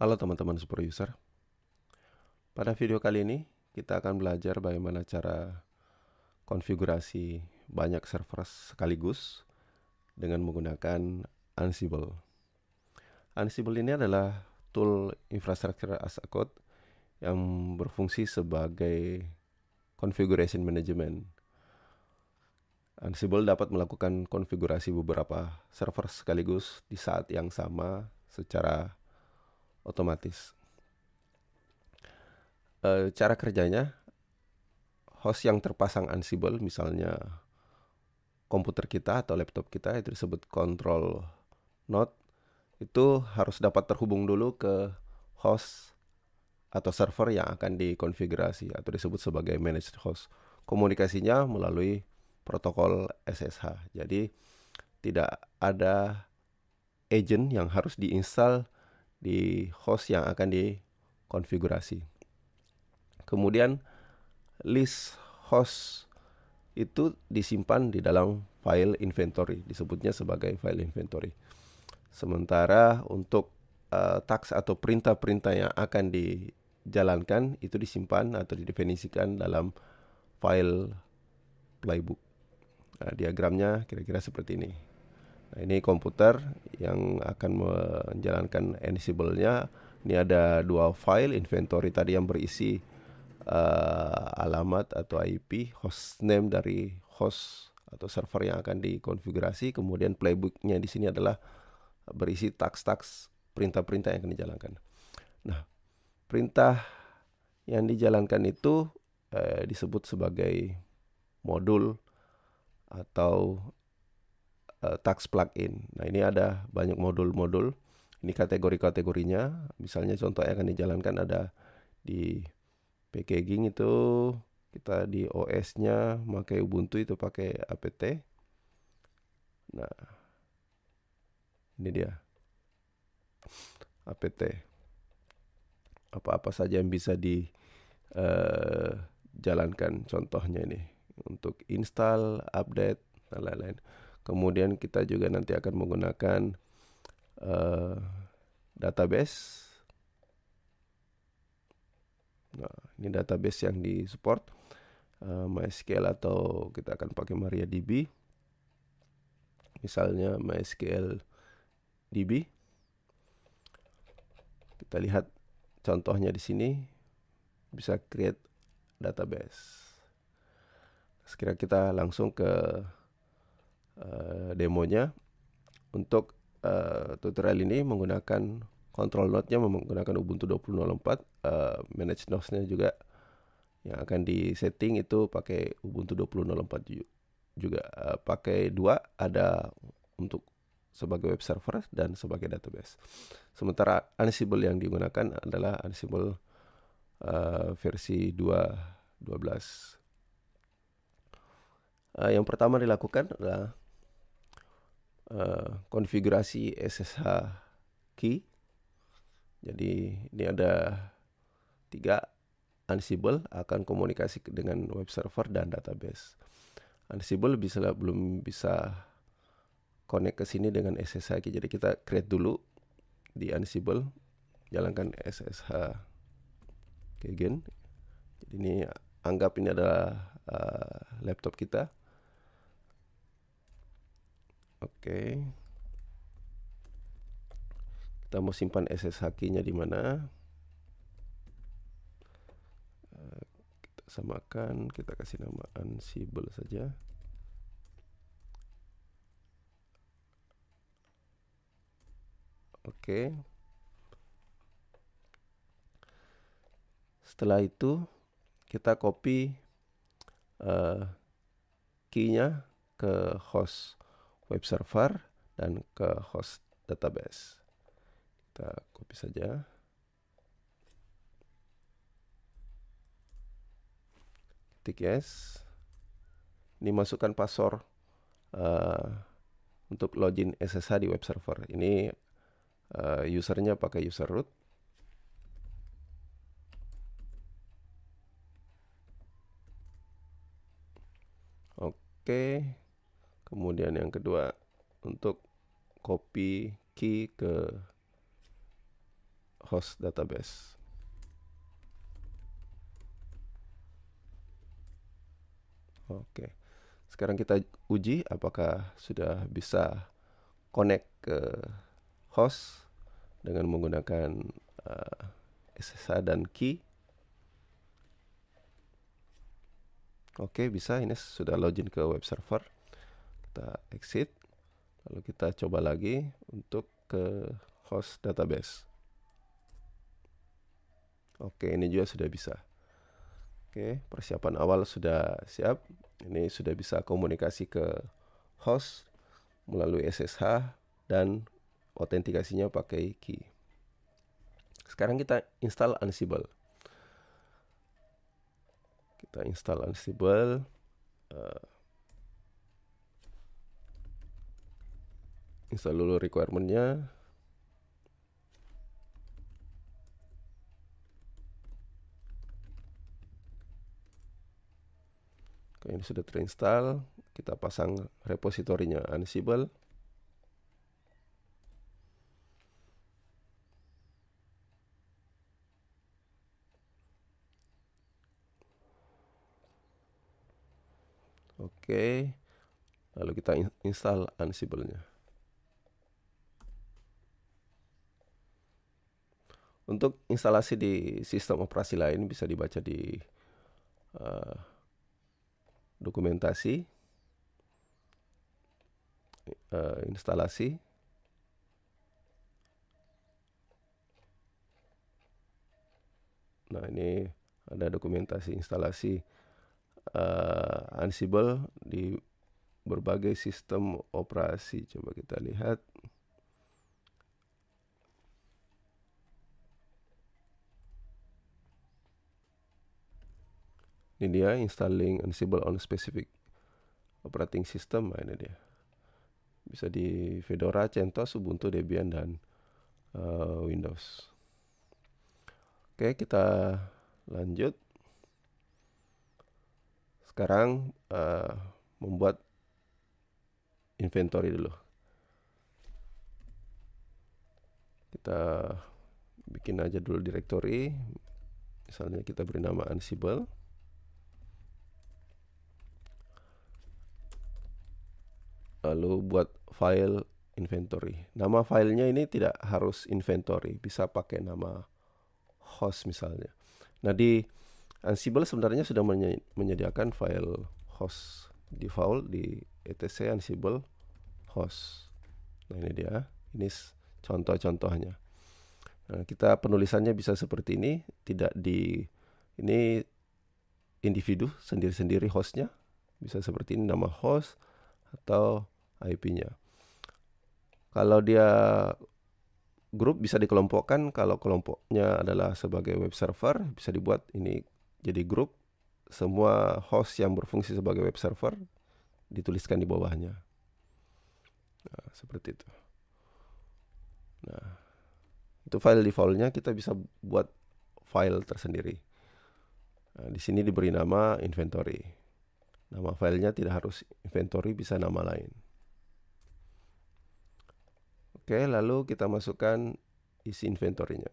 Halo teman-teman super user. Pada video kali ini kita akan belajar bagaimana cara konfigurasi banyak server sekaligus dengan menggunakan Ansible. Ansible ini adalah tool infrastructure as a code yang berfungsi sebagai configuration management. Ansible dapat melakukan konfigurasi beberapa server sekaligus di saat yang sama secara otomatis. E, cara kerjanya, host yang terpasang Ansible, misalnya komputer kita atau laptop kita itu disebut control node, itu harus dapat terhubung dulu ke host atau server yang akan dikonfigurasi atau disebut sebagai managed host. Komunikasinya melalui protokol SSH. Jadi tidak ada agent yang harus diinstal di host yang akan dikonfigurasi. Kemudian list host itu disimpan di dalam file inventory, disebutnya sebagai file inventory. Sementara untuk uh, tax atau perintah-perintah yang akan dijalankan itu disimpan atau didefinisikan dalam file playbook. Nah, diagramnya kira-kira seperti ini. Nah, ini komputer yang akan menjalankan Ansible-nya. Ini ada dua file inventory tadi yang berisi uh, alamat atau IP, hostname dari host atau server yang akan dikonfigurasi, kemudian playbook-nya di sini adalah berisi taks-taks perintah-perintah yang akan dijalankan. Nah, perintah yang dijalankan itu eh, disebut sebagai modul atau uh, tax plugin. Nah, ini ada banyak modul-modul. Ini kategori-kategorinya. Misalnya contoh yang akan dijalankan ada di packaging itu kita di OS-nya pakai Ubuntu itu pakai apt. Nah, ini dia. apt. Apa-apa saja yang bisa dijalankan eh, uh, contohnya ini untuk install, update, dan lain-lain. Kemudian kita juga nanti akan menggunakan uh, database. Nah, ini database yang di support uh, eh, MySQL atau kita akan pakai MariaDB. Misalnya MySQL DB. Kita lihat contohnya di sini bisa create database. Sekiranya kita langsung ke Eh, demonya untuk uh, tutorial ini menggunakan control node-nya menggunakan Ubuntu 20.04 uh, eh, manage nodes-nya juga yang akan di-setting itu pakai Ubuntu 20.04 juga uh, pakai dua ada untuk sebagai web server dan sebagai database. Sementara Ansible yang digunakan adalah Ansible uh, versi 2.12. Uh, yang pertama dilakukan adalah uh, konfigurasi SSH key. Jadi ini ada tiga Ansible akan komunikasi dengan web server dan database. Ansible bisa belum bisa connect ke sini dengan SSH key. Jadi kita create dulu di Ansible jalankan SSH key again. Jadi ini anggap ini adalah uh, laptop kita. Oke. Okay. Kita mau simpan SSH-nya di mana? Eh, kita samakan, kita kasih nama Ansible saja. Oke. Okay. Setelah itu kita copy uh, key-nya ke host web server dan ke host database. Kita copy saja. Ketik yes. Ini masukkan password uh, untuk login SSH di web server. Ini uh, usernya pakai user root. Oke kemudian yang kedua untuk copy key ke host database Oke, sekarang kita uji apakah sudah bisa connect ke host dengan menggunakan uh, eh, SSH dan key. Oke, bisa. Ini sudah login ke web server kita exit lalu kita coba lagi untuk ke host database oke ini juga sudah bisa oke persiapan awal sudah siap ini sudah bisa komunikasi ke host melalui SSH dan otentikasinya pakai key sekarang kita install Ansible kita install Ansible eh, install dulu requirementnya Oke, ini sudah terinstall kita pasang repositorinya ansible Oke, lalu kita install Ansible-nya. Untuk instalasi di sistem operasi lain bisa dibaca di uh, dokumentasi uh, instalasi Nah, ini ada dokumentasi instalasi uh, Ansible di berbagai sistem operasi. Coba kita lihat. ini dia installing Ansible on specific operating system nah, ini dia bisa di Fedora, CentOS, Ubuntu, Debian dan uh, Windows. Oke, kita lanjut. Sekarang uh, membuat inventory dulu. Kita bikin aja dulu directory. Misalnya kita beri nama Ansible. lalu buat file inventory. Nama filenya ini tidak harus inventory, bisa pakai nama host misalnya. Nah di Ansible sebenarnya sudah menyediakan file host default di etc Ansible host. Nah ini dia, ini contoh-contohnya. Nah, kita penulisannya bisa seperti ini, tidak di ini individu sendiri-sendiri hostnya bisa seperti ini nama host atau IP-nya. Kalau dia grup bisa dikelompokkan kalau kelompoknya adalah sebagai web server bisa dibuat ini jadi grup semua host yang berfungsi sebagai web server dituliskan di bawahnya. Nah, seperti itu. Nah, itu file defaultnya kita bisa buat file tersendiri. Nah, di sini diberi nama inventory. Nama filenya tidak harus inventory, bisa nama lain. Oke, lalu kita masukkan isi inventory-nya.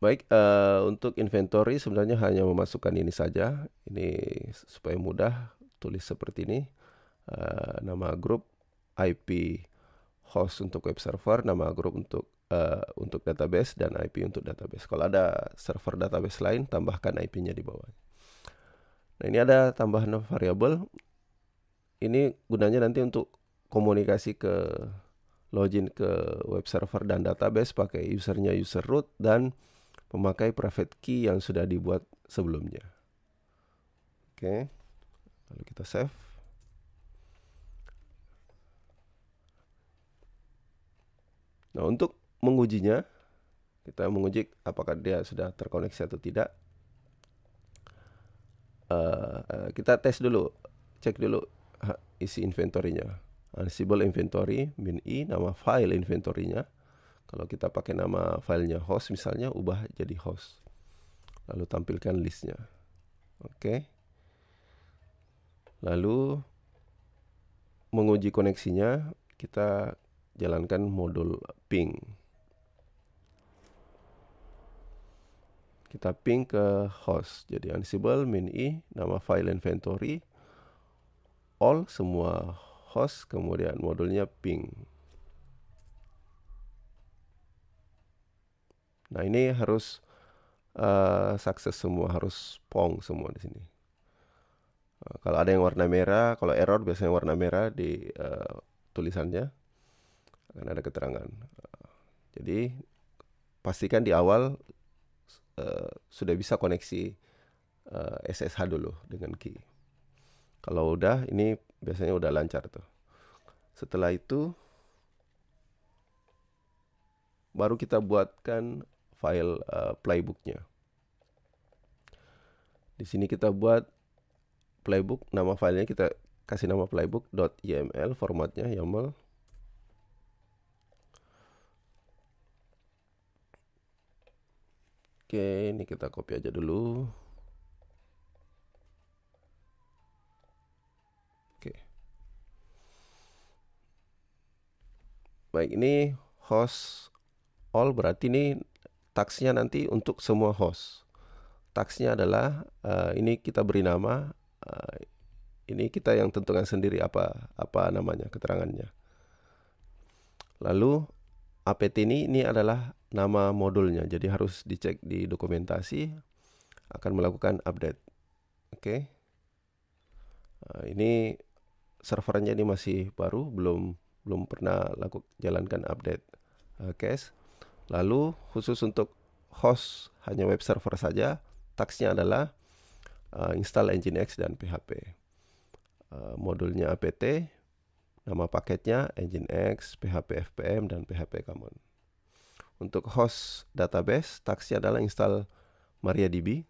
Baik, uh, untuk inventory sebenarnya hanya memasukkan ini saja. Ini supaya mudah, tulis seperti ini. Uh, nama grup, IP host untuk web server, nama grup untuk uh, untuk database dan IP untuk database. Kalau ada server database lain, tambahkan IP-nya di bawah. Nah, ini ada tambahan variabel ini gunanya nanti untuk komunikasi ke login ke web server dan database pakai usernya user root dan memakai private key yang sudah dibuat sebelumnya. Oke. Okay. Lalu kita save. Nah, untuk mengujinya kita menguji apakah dia sudah terkoneksi atau tidak. uh, kita tes dulu, cek dulu isi inventory-nya. Ansible inventory min i nama file inventory-nya. Kalau kita pakai nama filenya host misalnya ubah jadi host. Lalu tampilkan listnya. Oke. Okay. Lalu menguji koneksinya kita jalankan modul ping. Kita ping ke host. Jadi ansible min i nama file inventory all semua host kemudian modulnya ping nah ini harus uh, sukses semua harus pong semua di sini uh, kalau ada yang warna merah kalau error biasanya warna merah di uh, tulisannya akan ada keterangan uh, jadi pastikan di awal uh, sudah bisa koneksi uh, SSH dulu dengan key kalau udah ini biasanya udah lancar tuh. Setelah itu baru kita buatkan file uh, playbooknya. Di sini kita buat playbook, nama filenya kita kasih nama playbook. playbook.yml formatnya YAML. Oke, ini kita copy aja dulu. Baik, ini host all berarti ini taksinya nanti untuk semua host. taksinya adalah uh, ini kita beri nama, uh, ini kita yang tentukan sendiri apa apa namanya keterangannya. Lalu apt ini ini adalah nama modulnya, jadi harus dicek di dokumentasi akan melakukan update. Oke, okay. uh, eh, ini servernya ini masih baru, belum belum pernah laku, jalankan update uh, cache. Lalu khusus untuk host hanya web server saja, taxnya adalah uh, install Nginx dan PHP. Uh, eh, modulnya apt, nama paketnya Nginx, PHP FPM dan PHP Common. Untuk host database, taxnya adalah install MariaDB,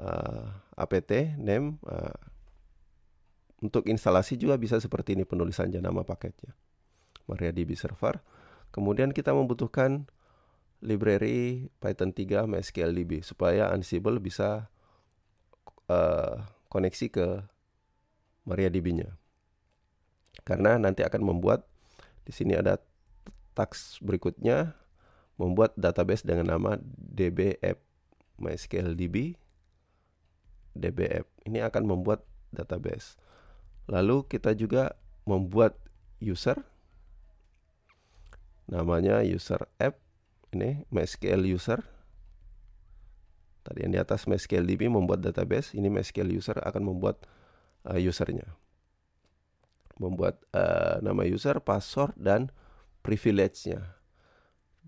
uh, apt, name, uh, untuk instalasi juga bisa seperti ini penulisan nama paketnya. MariaDB server. Kemudian kita membutuhkan library Python 3 MySQLDB supaya Ansible bisa uh, koneksi ke MariaDB-nya. Karena nanti akan membuat di sini ada teks berikutnya membuat database dengan nama MySQL MySQLDB DBF Ini akan membuat database. Lalu kita juga membuat user namanya user app ini MySQL user tadi yang di atas MySQL DB membuat database ini MySQL user akan membuat uh, usernya membuat uh, nama user password dan privilege-nya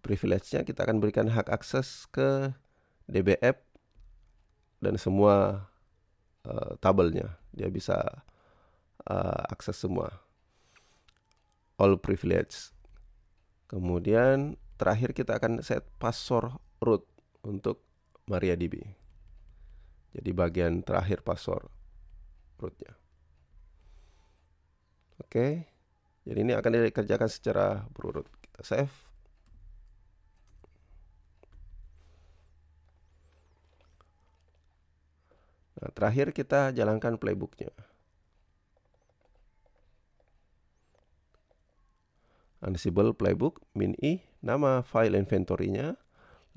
privilege-nya kita akan berikan hak akses ke DB app dan semua uh, tabelnya dia bisa uh, akses semua all privilege kemudian terakhir kita akan set password root untuk MariaDB jadi bagian terakhir password rootnya oke jadi ini akan dikerjakan secara berurut kita save Nah, terakhir kita jalankan playbooknya. Ansible Playbook min i nama file inventory-nya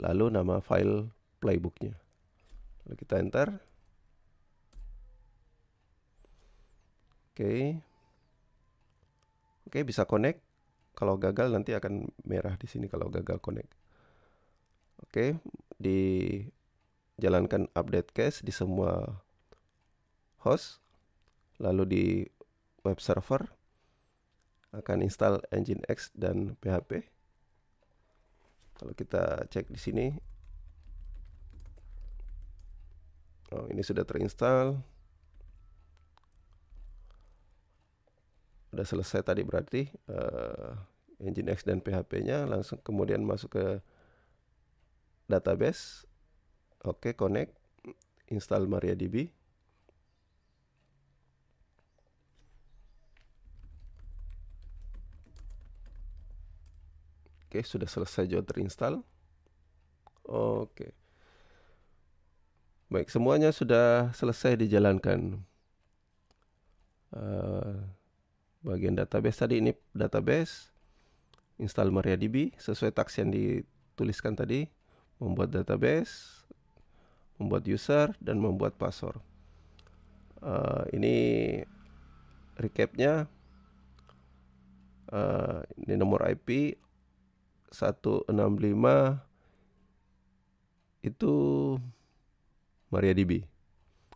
lalu nama file playbook-nya. Lalu kita enter. Oke. Okay. Oke, okay, bisa connect. Kalau gagal nanti akan merah di sini kalau gagal connect. Oke, okay, jalankan update cache di semua host lalu di web server akan install Nginx dan PHP. Kalau kita cek di sini, oh, ini sudah terinstall. Sudah selesai tadi berarti uh, eh, Nginx dan PHP-nya langsung kemudian masuk ke database. Oke, okay, connect, install MariaDB. Oke, sudah selesai juga terinstall. Oke. Baik, semuanya sudah selesai dijalankan. Uh, bagian database tadi ini database install MariaDB sesuai taks yang dituliskan tadi, membuat database, membuat user dan membuat password. Uh, ini recapnya uh, ini nomor IP 165 itu MariaDB.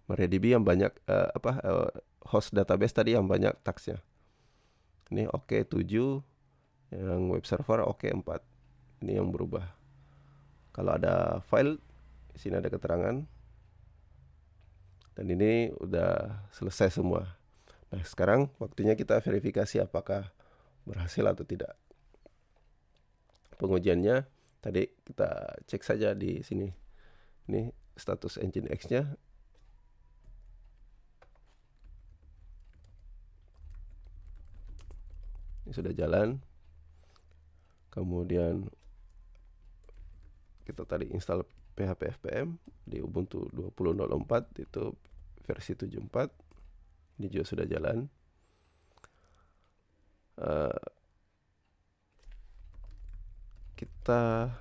MariaDB yang banyak uh, apa uh, host database tadi yang banyak taxnya Ini oke okay 7, yang web server oke okay 4. Ini yang berubah. Kalau ada file di sini ada keterangan. Dan ini udah selesai semua. Nah, sekarang waktunya kita verifikasi apakah berhasil atau tidak pengujiannya tadi kita cek saja di sini ini status engine X nya ini sudah jalan kemudian kita tadi install PHP FPM di Ubuntu 20.04 itu versi 74 ini juga sudah jalan eh, kita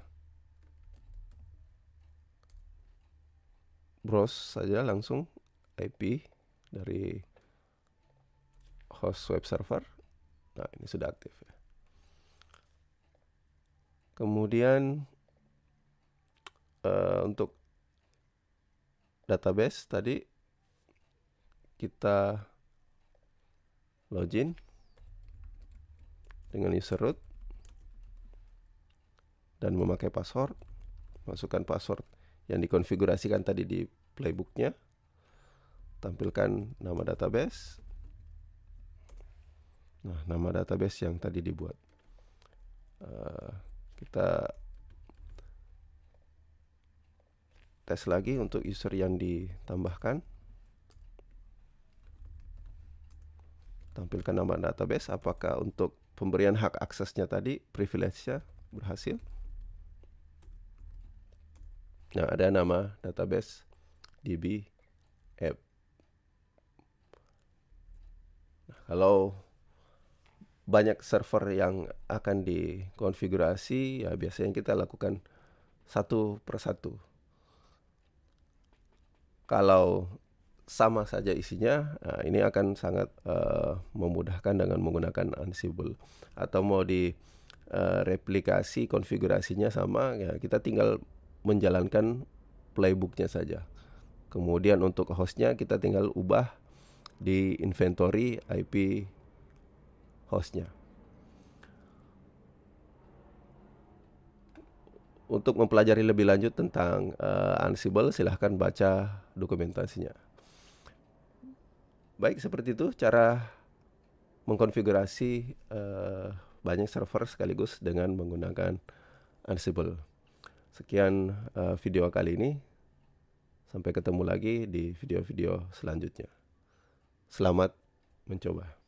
browse saja langsung IP dari host web server. Nah, ini sudah aktif ya. Kemudian uh, untuk database tadi kita login dengan user root dan memakai password. Masukkan password yang dikonfigurasikan tadi di playbooknya. Tampilkan nama database. Nah, nama database yang tadi dibuat. Uh, kita tes lagi untuk user yang ditambahkan. Tampilkan nama database apakah untuk pemberian hak aksesnya tadi privilege-nya berhasil. Nah, ada nama database DB app. Nah, kalau banyak server yang akan dikonfigurasi, ya biasanya kita lakukan satu persatu. Kalau sama saja isinya, nah ini akan sangat uh, memudahkan dengan menggunakan Ansible. Atau mau di uh, replikasi konfigurasinya sama, ya kita tinggal menjalankan playbooknya saja. Kemudian untuk hostnya kita tinggal ubah di inventory IP hostnya. Untuk mempelajari lebih lanjut tentang uh, Ansible, silahkan baca dokumentasinya. Baik, seperti itu cara mengkonfigurasi uh, banyak server sekaligus dengan menggunakan Ansible. Sekian uh, video kali ini. Sampai ketemu lagi di video-video selanjutnya. Selamat mencoba.